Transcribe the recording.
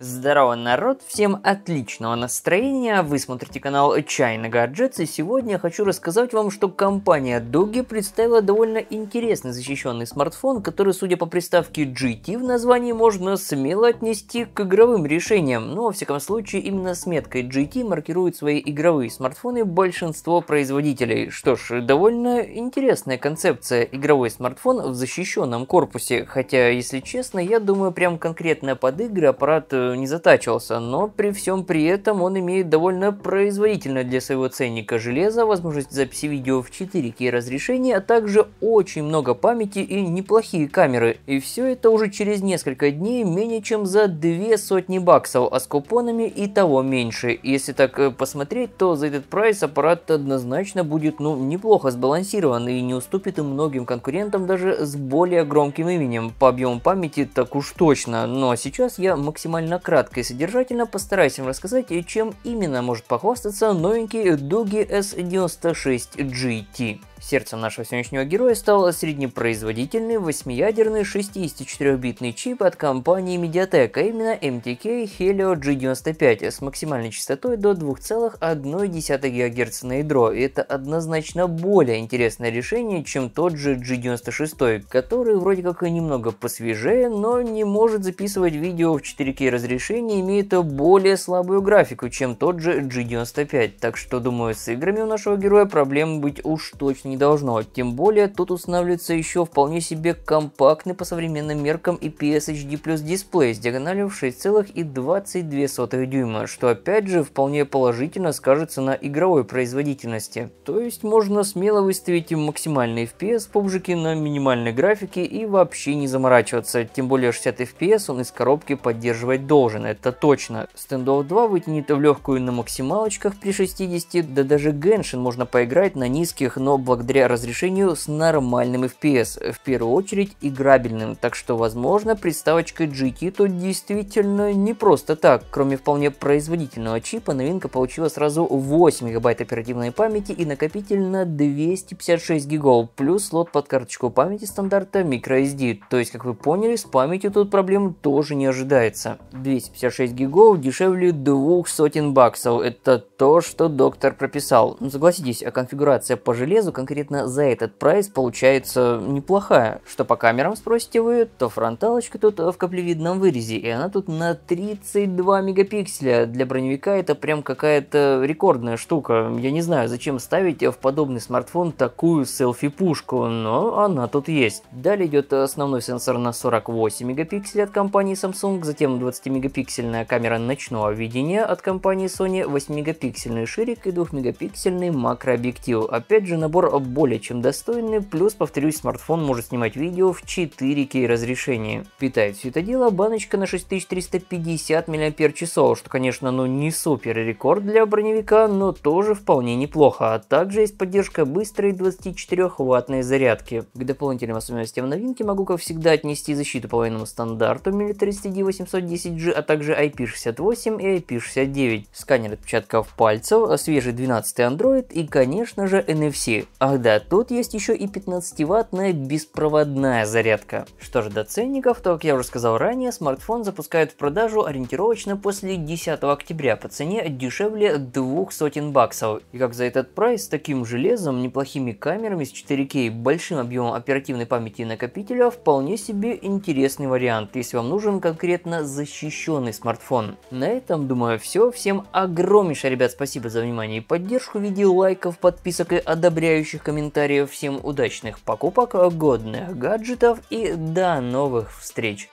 Здорово, народ! Всем отличного настроения! Вы смотрите канал China Gadgets, и сегодня я хочу рассказать вам, что компания Dogi представила довольно интересный защищенный смартфон, который, судя по приставке GT в названии, можно смело отнести к игровым решениям, но, ну, во всяком случае, именно с меткой GT маркируют свои игровые смартфоны большинство производителей. Что ж, довольно интересная концепция – игровой смартфон в защищенном корпусе, хотя, если честно, я думаю, прям конкретно под игры аппарат э, не затачивался, но при всем при этом он имеет довольно производительное для своего ценника железо, возможность записи видео в 4К разрешении, а также очень много памяти и неплохие камеры. И все это уже через несколько дней менее чем за две сотни баксов, а с купонами и того меньше. Если так э, посмотреть, то за этот прайс аппарат однозначно будет ну неплохо сбалансирован и не уступит и многим конкурентам даже с более громким именем. По объему памяти так уж точно, но сейчас я максимально довольно кратко и содержательно постараюсь вам рассказать, чем именно может похвастаться новенький Dogi S96GT. Сердцем нашего сегодняшнего героя стал среднепроизводительный восьмиядерный 64-битный чип от компании Mediatek, а именно MTK Helio G95 с максимальной частотой до 2,1 ГГц на ядро. И это однозначно более интересное решение, чем тот же G96, который вроде как и немного посвежее, но не может записывать видео в 4К разрешении разрешения имеет более слабую графику, чем тот же G95, так что, думаю, с играми у нашего героя проблем быть уж точно не должно, тем более тут устанавливается еще вполне себе компактный по современным меркам IPS HD Plus дисплей с диагональю в 6,22 дюйма, что опять же вполне положительно скажется на игровой производительности. То есть можно смело выставить максимальный FPS PUBG на минимальной графике и вообще не заморачиваться, тем более 60 FPS он из коробки поддерживать долго должен, это точно. Standoff 2 вытянет в легкую на максималочках при 60, да даже Genshin можно поиграть на низких, но благодаря разрешению с нормальным FPS, в первую очередь играбельным, так что возможно приставочка GT тут действительно не просто так. Кроме вполне производительного чипа, новинка получила сразу 8 гигабайт оперативной памяти и накопитель на 256 гигов, плюс слот под карточку памяти стандарта microSD, то есть как вы поняли, с памятью тут проблем тоже не ожидается. 256 гигов дешевле двух сотен баксов. Это то, что доктор прописал. Ну, согласитесь, а конфигурация по железу конкретно за этот прайс получается неплохая. Что по камерам, спросите вы, то фронталочка тут в каплевидном вырезе, и она тут на 32 мегапикселя. Для броневика это прям какая-то рекордная штука. Я не знаю, зачем ставить в подобный смартфон такую селфи-пушку, но она тут есть. Далее идет основной сенсор на 48 мегапикселей от компании Samsung, затем 20 12-мегапиксельная камера ночного видения от компании Sony, 8-мегапиксельный ширик и 2-мегапиксельный макрообъектив. Опять же, набор более чем достойный, плюс, повторюсь, смартфон может снимать видео в 4К разрешении. Питает все это дело баночка на 6350 мАч, что, конечно, ну не супер рекорд для броневика, но тоже вполне неплохо, а также есть поддержка быстрой 24-ваттной зарядки. К дополнительным особенностям новинки могу, как всегда, отнести защиту по военному стандарту милитаристы D810 Prodigy, а также IP68 и IP69, сканер отпечатков пальцев, э, свежий 12 Android и, конечно же, NFC. Ах да, тут есть еще и 15-ваттная беспроводная зарядка. Что же до ценников, то, как я уже сказал ранее, смартфон запускают в продажу ориентировочно после 10 октября по цене дешевле двух сотен баксов. И как за этот прайс, с таким железом, неплохими камерами с 4К, большим объемом оперативной памяти и накопителя, вполне себе интересный вариант, если вам нужен конкретно защитный защищенный смартфон. На этом, думаю, все. Всем огромнейшее, ребят, спасибо за внимание и поддержку в виде лайков, подписок и одобряющих комментариев. Всем удачных покупок, годных гаджетов и до новых встреч!